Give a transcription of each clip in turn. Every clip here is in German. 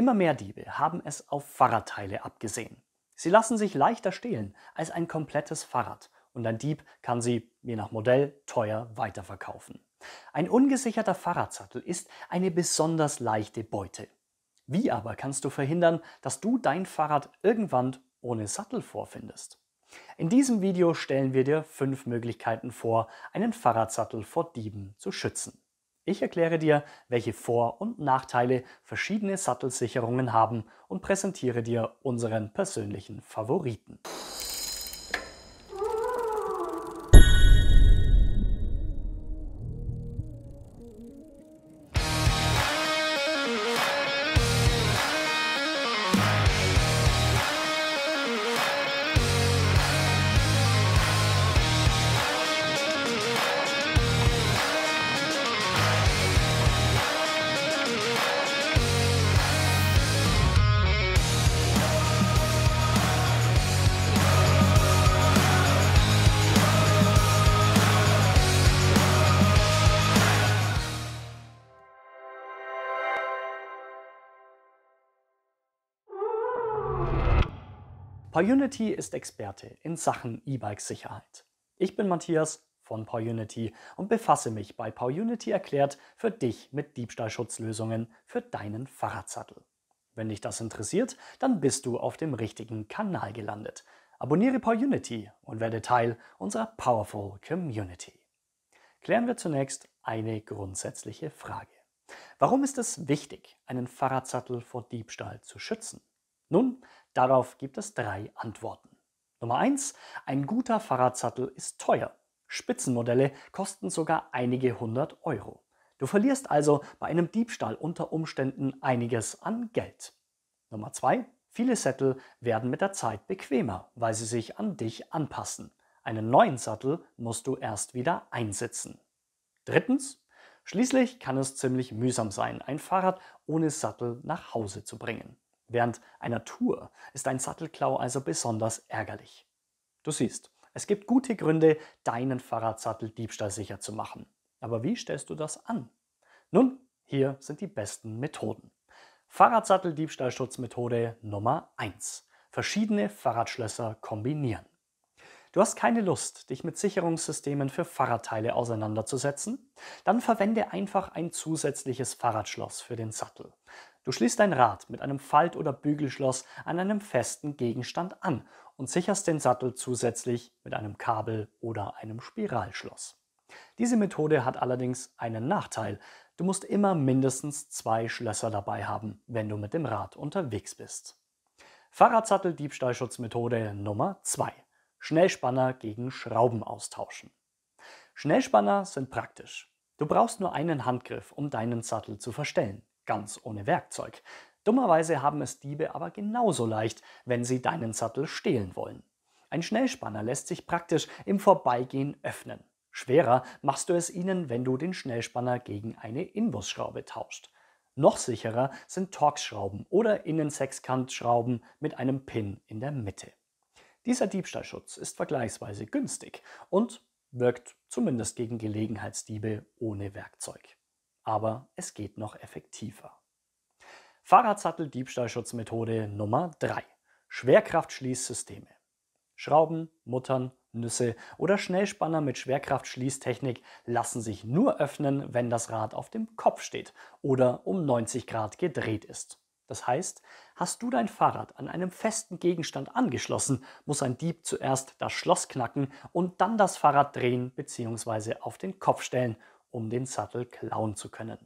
Immer mehr Diebe haben es auf Fahrradteile abgesehen. Sie lassen sich leichter stehlen als ein komplettes Fahrrad und ein Dieb kann sie, je nach Modell, teuer weiterverkaufen. Ein ungesicherter Fahrradsattel ist eine besonders leichte Beute. Wie aber kannst du verhindern, dass du dein Fahrrad irgendwann ohne Sattel vorfindest? In diesem Video stellen wir dir fünf Möglichkeiten vor, einen Fahrradsattel vor Dieben zu schützen. Ich erkläre dir, welche Vor- und Nachteile verschiedene Sattelsicherungen haben und präsentiere dir unseren persönlichen Favoriten. PowerUnity ist Experte in Sachen E-Bike-Sicherheit. Ich bin Matthias von PowerUnity und befasse mich bei PowerUnity erklärt für dich mit Diebstahlschutzlösungen für deinen Fahrradsattel. Wenn dich das interessiert, dann bist du auf dem richtigen Kanal gelandet. Abonniere PowerUnity und werde Teil unserer Powerful Community. Klären wir zunächst eine grundsätzliche Frage. Warum ist es wichtig, einen Fahrradsattel vor Diebstahl zu schützen? Nun, Darauf gibt es drei Antworten. Nummer eins: Ein guter Fahrradsattel ist teuer. Spitzenmodelle kosten sogar einige hundert Euro. Du verlierst also bei einem Diebstahl unter Umständen einiges an Geld. Nummer zwei: Viele Sättel werden mit der Zeit bequemer, weil sie sich an dich anpassen. Einen neuen Sattel musst du erst wieder einsetzen. Drittens, schließlich kann es ziemlich mühsam sein, ein Fahrrad ohne Sattel nach Hause zu bringen. Während einer Tour ist ein Sattelklau also besonders ärgerlich. Du siehst, es gibt gute Gründe, deinen Fahrradsattel diebstahlsicher zu machen. Aber wie stellst du das an? Nun, hier sind die besten Methoden. Fahrradsattel-Diebstahlschutzmethode Nummer 1. Verschiedene Fahrradschlösser kombinieren. Du hast keine Lust, dich mit Sicherungssystemen für Fahrradteile auseinanderzusetzen? Dann verwende einfach ein zusätzliches Fahrradschloss für den Sattel. Du schließt dein Rad mit einem Falt- oder Bügelschloss an einem festen Gegenstand an und sicherst den Sattel zusätzlich mit einem Kabel oder einem Spiralschloss. Diese Methode hat allerdings einen Nachteil. Du musst immer mindestens zwei Schlösser dabei haben, wenn du mit dem Rad unterwegs bist. Fahrradsattel-Diebstahlschutzmethode Nummer 2. Schnellspanner gegen Schrauben austauschen. Schnellspanner sind praktisch. Du brauchst nur einen Handgriff, um deinen Sattel zu verstellen ganz ohne Werkzeug. Dummerweise haben es Diebe aber genauso leicht, wenn sie deinen Sattel stehlen wollen. Ein Schnellspanner lässt sich praktisch im Vorbeigehen öffnen. Schwerer machst du es ihnen, wenn du den Schnellspanner gegen eine Inbusschraube tauscht. Noch sicherer sind Torx-Schrauben oder Innensechskantschrauben mit einem Pin in der Mitte. Dieser Diebstahlschutz ist vergleichsweise günstig und wirkt zumindest gegen Gelegenheitsdiebe ohne Werkzeug aber es geht noch effektiver. Fahrradsattel-Diebstahlschutzmethode Nummer 3. Schwerkraftschließsysteme. Schrauben, Muttern, Nüsse oder Schnellspanner mit Schwerkraftschließtechnik lassen sich nur öffnen, wenn das Rad auf dem Kopf steht oder um 90 Grad gedreht ist. Das heißt, hast du dein Fahrrad an einem festen Gegenstand angeschlossen, muss ein Dieb zuerst das Schloss knacken und dann das Fahrrad drehen bzw. auf den Kopf stellen um den Sattel klauen zu können.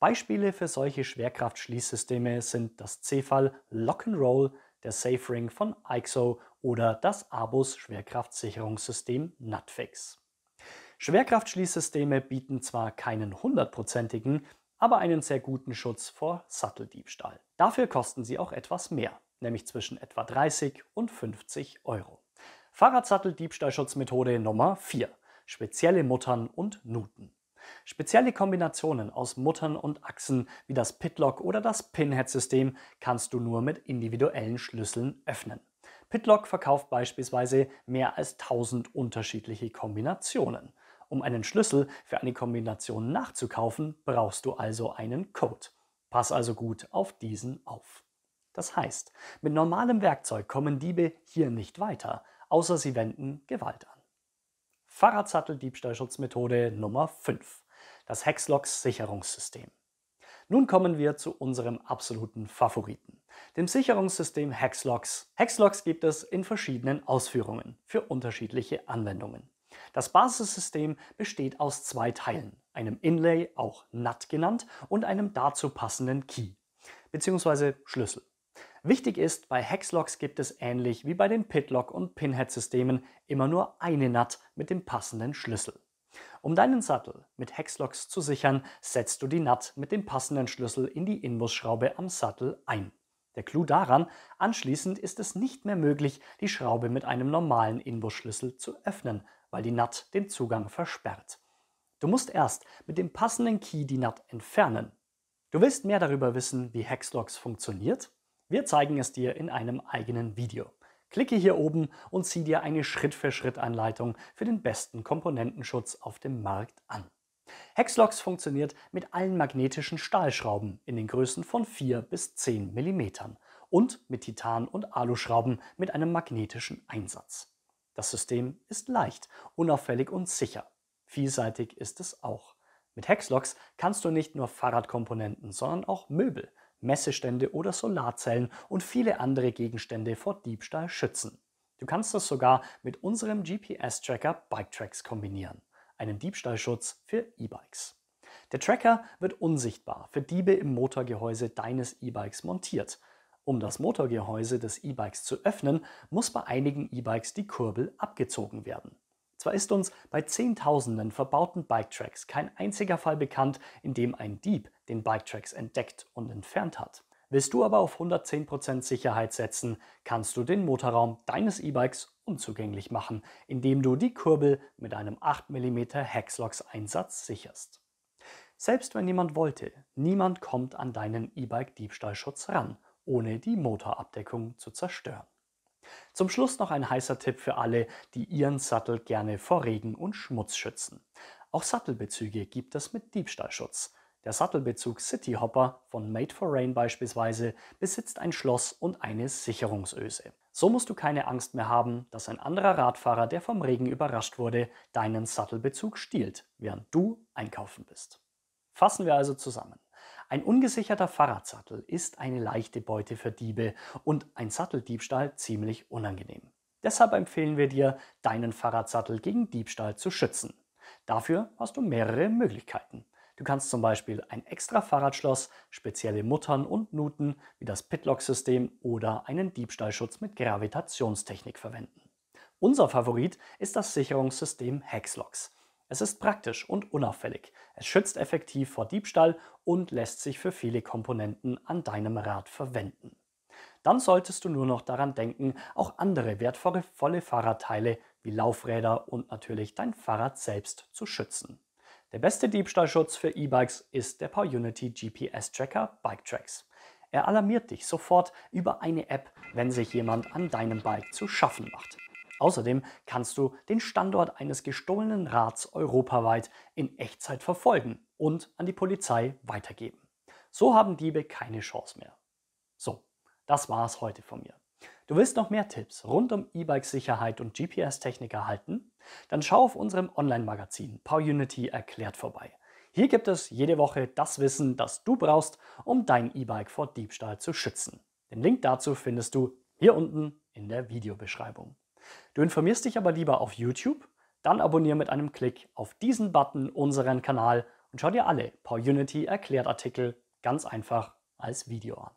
Beispiele für solche Schwerkraftschließsysteme sind das Cefal Lock Roll, der Safe Ring von IXO oder das Abus Schwerkraftsicherungssystem Nutfix. Schwerkraftschließsysteme bieten zwar keinen hundertprozentigen, aber einen sehr guten Schutz vor Satteldiebstahl. Dafür kosten sie auch etwas mehr, nämlich zwischen etwa 30 und 50 Euro. Fahrradsatteldiebstahlschutzmethode Nummer 4. Spezielle Muttern und Nuten. Spezielle Kombinationen aus Muttern und Achsen wie das Pitlock oder das Pinhead-System kannst du nur mit individuellen Schlüsseln öffnen. Pitlock verkauft beispielsweise mehr als 1000 unterschiedliche Kombinationen. Um einen Schlüssel für eine Kombination nachzukaufen, brauchst du also einen Code. Pass also gut auf diesen auf. Das heißt, mit normalem Werkzeug kommen Diebe hier nicht weiter, außer sie wenden Gewalt an. Fahrradsattel-Diebstahlschutzmethode Nummer 5 das Hexlogs-Sicherungssystem. Nun kommen wir zu unserem absoluten Favoriten, dem Sicherungssystem Hexlogs. Hexlogs gibt es in verschiedenen Ausführungen für unterschiedliche Anwendungen. Das Basissystem besteht aus zwei Teilen, einem Inlay, auch NAT genannt, und einem dazu passenden Key bzw. Schlüssel. Wichtig ist, bei Hexlogs gibt es ähnlich wie bei den Pitlock- und Pinhead-Systemen immer nur eine NAT mit dem passenden Schlüssel. Um deinen Sattel mit Hexlocks zu sichern, setzt du die Nut mit dem passenden Schlüssel in die Inbusschraube am Sattel ein. Der Clou daran, anschließend ist es nicht mehr möglich, die Schraube mit einem normalen Inbusschlüssel zu öffnen, weil die Nut den Zugang versperrt. Du musst erst mit dem passenden Key die Nut entfernen. Du willst mehr darüber wissen, wie Hexlocks funktioniert? Wir zeigen es dir in einem eigenen Video. Klicke hier oben und zieh dir eine Schritt-für-Schritt-Anleitung für den besten Komponentenschutz auf dem Markt an. Hexlox funktioniert mit allen magnetischen Stahlschrauben in den Größen von 4 bis 10 mm und mit Titan- und Aluschrauben mit einem magnetischen Einsatz. Das System ist leicht, unauffällig und sicher. Vielseitig ist es auch. Mit Hexlox kannst du nicht nur Fahrradkomponenten, sondern auch Möbel, Messestände oder Solarzellen und viele andere Gegenstände vor Diebstahl schützen. Du kannst das sogar mit unserem GPS-Tracker BikeTracks kombinieren, einem Diebstahlschutz für E-Bikes. Der Tracker wird unsichtbar für Diebe im Motorgehäuse deines E-Bikes montiert. Um das Motorgehäuse des E-Bikes zu öffnen, muss bei einigen E-Bikes die Kurbel abgezogen werden. Zwar ist uns bei Zehntausenden verbauten Biketracks kein einziger Fall bekannt, in dem ein Dieb den Biketracks entdeckt und entfernt hat. Willst du aber auf 110% Sicherheit setzen, kannst du den Motorraum deines E-Bikes unzugänglich machen, indem du die Kurbel mit einem 8 mm Hexlocks-Einsatz sicherst. Selbst wenn jemand wollte, niemand kommt an deinen E-Bike-Diebstahlschutz ran, ohne die Motorabdeckung zu zerstören. Zum Schluss noch ein heißer Tipp für alle, die ihren Sattel gerne vor Regen und Schmutz schützen. Auch Sattelbezüge gibt es mit Diebstahlschutz. Der Sattelbezug City Hopper von Made for Rain beispielsweise besitzt ein Schloss und eine Sicherungsöse. So musst du keine Angst mehr haben, dass ein anderer Radfahrer, der vom Regen überrascht wurde, deinen Sattelbezug stiehlt, während du einkaufen bist. Fassen wir also zusammen. Ein ungesicherter Fahrradsattel ist eine leichte Beute für Diebe und ein Satteldiebstahl ziemlich unangenehm. Deshalb empfehlen wir dir, deinen Fahrradsattel gegen Diebstahl zu schützen. Dafür hast du mehrere Möglichkeiten. Du kannst zum Beispiel ein extra Fahrradschloss, spezielle Muttern und Nuten wie das Pitlock-System oder einen Diebstahlschutz mit Gravitationstechnik verwenden. Unser Favorit ist das Sicherungssystem Hexlocks. Es ist praktisch und unauffällig. Es schützt effektiv vor Diebstahl und lässt sich für viele Komponenten an deinem Rad verwenden. Dann solltest du nur noch daran denken, auch andere wertvolle Fahrradteile wie Laufräder und natürlich dein Fahrrad selbst zu schützen. Der beste Diebstahlschutz für E-Bikes ist der PowerUnity GPS-Tracker BikeTracks. Er alarmiert dich sofort über eine App, wenn sich jemand an deinem Bike zu schaffen macht. Außerdem kannst du den Standort eines gestohlenen Rads europaweit in Echtzeit verfolgen und an die Polizei weitergeben. So haben Diebe keine Chance mehr. So, das war's heute von mir. Du willst noch mehr Tipps rund um E-Bike-Sicherheit und GPS-Technik erhalten? Dann schau auf unserem Online-Magazin PowerUnity erklärt vorbei. Hier gibt es jede Woche das Wissen, das du brauchst, um dein E-Bike vor Diebstahl zu schützen. Den Link dazu findest du hier unten in der Videobeschreibung. Du informierst dich aber lieber auf YouTube? Dann abonniere mit einem Klick auf diesen Button unseren Kanal und schau dir alle PowerUnity erklärt Artikel ganz einfach als Video an.